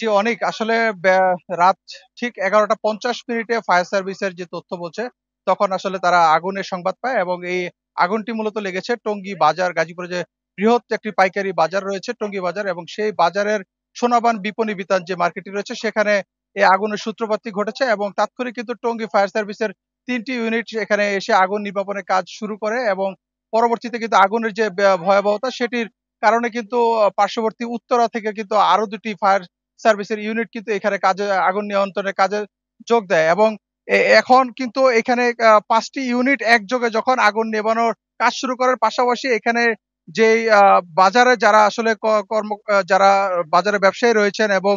জি অনেক আসলে রাত ঠিক এগারোটা পঞ্চাশ মিনিটে ফায়ার সার্ভিসের যে তথ্য বলছে তখন আসলে তারা আগুনের সংবাদ পায় এবং এই আগুনটি মূলত লেগেছে টঙ্গী বাজার গাজীপুরে যে বৃহৎ একটি পাইকারি বাজার রয়েছে টঙ্গী বাজার এবং সেই বাজারের সোনাবান বিপণী বিতান যে মার্কেটটি রয়েছে সেখানে এই আগুনের সূত্রপাতটি ঘটেছে এবং তাৎক্ষণিক কিন্তু টঙ্গী ফায়ার সার্ভিসের তিনটি ইউনিট এখানে এসে আগুন নির্বাপনের কাজ শুরু করে এবং পরবর্তীতে কিন্তু আগুনের যে ভয়াবহতা সেটির কারণে কিন্তু পার্শ্ববর্তী উত্তরা থেকে কিন্তু আরো দুটি ফায়ার সার্ভিসের ইউনিট কিন্তু এখানে কাজে আগুন নিয়ন্ত্রণের কাজে যোগ দেয় এবং এখন কিন্তু এখানে পাঁচটি ইউনিট একযোগে যখন আগুন নেবানোর কাজ শুরু করার পাশাপাশি এখানে যে বাজারে যারা আসলে কর্ম যারা বাজারে ব্যবসায়ী রয়েছেন এবং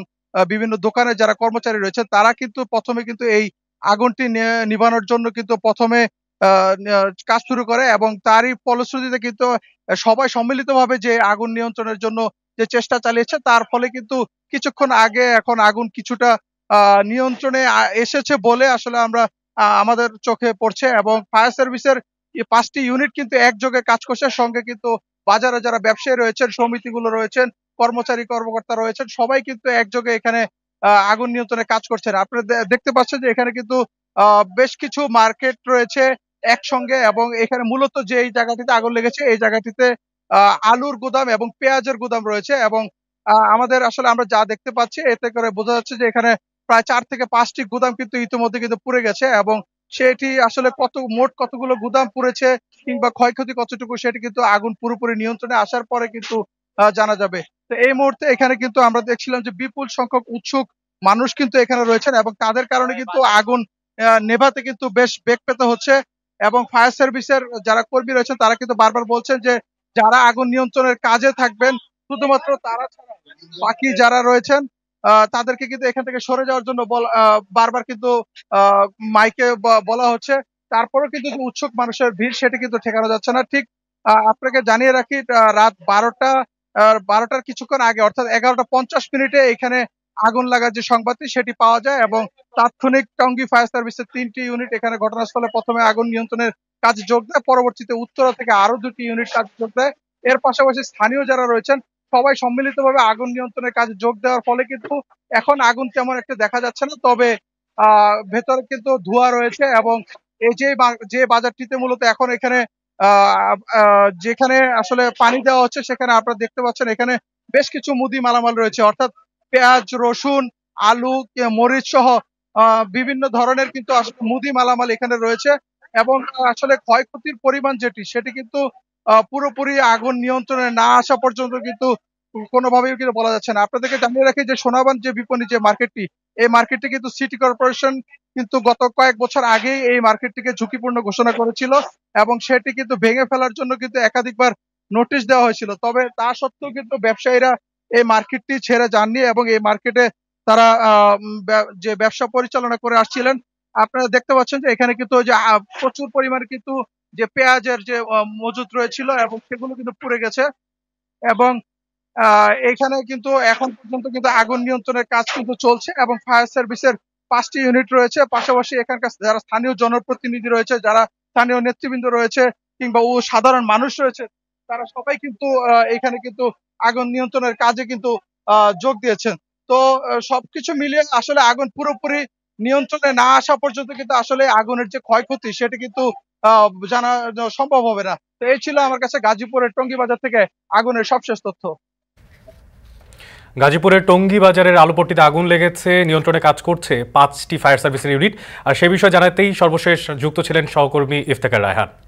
বিভিন্ন দোকানে যারা কর্মচারী রয়েছেন তারা কিন্তু প্রথমে কিন্তু এই আগুনটি নিবানোর জন্য কিন্তু প্রথমে কাজ শুরু করে এবং তারই ফলশ্রুতিতে কিন্তু সবাই সম্মিলিতভাবে যে আগুন নিয়ন্ত্রণের জন্য যে চেষ্টা চালিয়েছে তার ফলে কিন্তু কিছুক্ষণ আগে এখন আগুন কিছুটা নিয়ন্ত্রণে এসেছে বলে আসলে আমরা আমাদের চোখে পড়ছে এবং ফায়ার সার্ভিসের পাঁচটি ইউনিট কিন্তু একযোগে কাজ করছে সঙ্গে কিন্তু বাজারে যারা ব্যবসায়ী রয়েছেন সমিতিগুলো রয়েছেন কর্মচারী কর্মকর্তা রয়েছেন সবাই কিন্তু একযোগে এখানে আগুন নিয়ন্ত্রণে কাজ করছেন আপনারা দেখতে পাচ্ছেন যে এখানে কিন্তু বেশ কিছু মার্কেট রয়েছে একসঙ্গে এবং এখানে মূলত যে এই জায়গাটিতে আগুন লেগেছে এই জায়গাটিতে আলুর গুদাম এবং পেঁয়াজের গুদাম রয়েছে এবং আমাদের আসলে আমরা যা দেখতে পাচ্ছি এতে করে বোঝা যাচ্ছে যে এখানে প্রায় চার থেকে পাঁচটি গুদাম কিন্তু ইতিমধ্যে কিন্তু পুড়ে গেছে এবং সেটি আসলে কত মোট কতগুলো গুদাম পুড়েছে কিংবা ক্ষয়ক্ষতি কতটুকু সেটি কিন্তু আগুন পুরোপুরি নিয়ন্ত্রণে আসার পরে কিন্তু জানা যাবে তো এই মুহূর্তে এখানে কিন্তু আমরা দেখছিলাম যে বিপুল সংখ্যক উৎসুক মানুষ কিন্তু এখানে রয়েছেন এবং তাদের কারণে কিন্তু আগুন নেভাতে কিন্তু বেশ বেগ পেতে হচ্ছে এবং ফায়ার সার্ভিসের যারা কর্মী রয়েছেন তারা কিন্তু বারবার বলছেন যে যারা আগুন নিয়ন্ত্রণের কাজে থাকবেন শুধুমাত্র তারা ছাড়া বাকি যারা রয়েছেন তাদেরকে কিন্তু এখান থেকে সরে যাওয়ার জন্য বারবার কিন্তু মাইকে বলা হচ্ছে তারপরেও কিন্তু উৎসুক মানুষের ভিড় সেটি কিন্তু ঠেকানো যাচ্ছে না ঠিক আপনাকে জানিয়ে রাখি রাত বারোটা বারোটার কিছুক্ষণ আগে অর্থাৎ এগারোটা পঞ্চাশ মিনিটে এখানে আগুন লাগার যে সংবাদটি সেটি পাওয়া যায় এবং তাৎক্ষণিক টঙ্গী ফায়ার সার্ভিসের তিনটি ইউনিট এখানে ঘটনাস্থলে প্রথমে আগুন নিয়ন্ত্রণের কাজে যোগ দেয় পরবর্তীতে উত্তরা থেকে আরো দুটি ইউনিট কাজে যোগ দেয় এর পাশাপাশি স্থানীয় যারা রয়েছেন সবাই সম্মিলিতভাবে আগুন নিয়ন্ত্রণের কাজে যোগ দেওয়ার ফলে কিন্তু এখন আগুন তেমন একটা দেখা যাচ্ছে না তবে আহ ভেতরে কিন্তু ধোঁয়া রয়েছে এবং এই যে যে বাজারটিতে মূলত এখন এখানে যেখানে আসলে পানি দেওয়া হচ্ছে সেখানে আপনারা দেখতে পাচ্ছেন এখানে বেশ কিছু মুদি মালামাল রয়েছে অর্থাৎ পেঁয়াজ রসুন আলু মরিচ সহ বিভিন্ন ধরনের কিন্তু মুদি মালামাল এখানে রয়েছে এবং আসলে ক্ষয়ক্ষতির পরিমাণ যেটি সেটি কিন্তু পুরোপুরি আগুন নিয়ন্ত্রণে না আসা পর্যন্ত কিন্তু কোনোভাবেই কিন্তু বলা যাচ্ছে না আপনাদেরকে জানিয়ে রাখি যে সোনাবান যে বিপণী যে মার্কেটটি এই মার্কেটটি কিন্তু সিটি কর্পোরেশন কিন্তু গত কয়েক বছর আগেই এই মার্কেটটিকে ঝুঁকিপূর্ণ ঘোষণা করেছিল এবং সেটি কিন্তু ভেঙে ফেলার জন্য কিন্তু একাধিকবার নোটিশ দেওয়া হয়েছিল তবে তা সত্ত্বেও কিন্তু ব্যবসায়ীরা এই মার্কেটটি ছেড়ে যাননি এবং এই মার্কেটে তারা যে ব্যবসা পরিচালনা করে আসছিলেন আপনারা দেখতে পাচ্ছেন যে এখানে কিন্তু যে প্রচুর পরিমাণে কিন্তু যে পেঁয়াজের যে মজুদ রয়েছিল এবং সেগুলো কিন্তু পুড়ে গেছে এবং এখানে কিন্তু এখন পর্যন্ত কিন্তু আগুন নিয়ন্ত্রণের কাজ কিন্তু চলছে এবং ফায়ার সার্ভিসের পাঁচটি ইউনিট রয়েছে পাশাপাশি এখানকার যারা স্থানীয় জনপ্রতিনিধি রয়েছে যারা স্থানীয় নেতৃবৃন্দ রয়েছে কিংবা ও সাধারণ মানুষ রয়েছে তারা সবাই কিন্তু এখানে কিন্তু আগুন নিয়ন্ত্রণের কাজে কিন্তু যোগ দিয়েছেন তো সবকিছু মিলিয়ে আসলে আগুন পুরোপুরি নিয়ন্ত্রণে না আসা পর্যন্ত কিন্তু আসলে আগুনের যে ক্ষয়ক্ষতি সেটা কিন্তু জানা সম্ভব হবে না তো এই ছিল আমার কাছে গাজীপুরের টঙ্গী বাজার থেকে আগুনের সবশেষ তথ্য গাজীপুরের টঙ্গী বাজারের আলোপট্টিতে আগুন লেগেছে নিয়ন্ত্রণে কাজ করছে পাঁচটি ফায়ার সার্ভিসের ইউনিট আর সে বিষয়ে জানাতেই সর্বশেষ যুক্ত ছিলেন সহকর্মী ইফতেকার রায়হান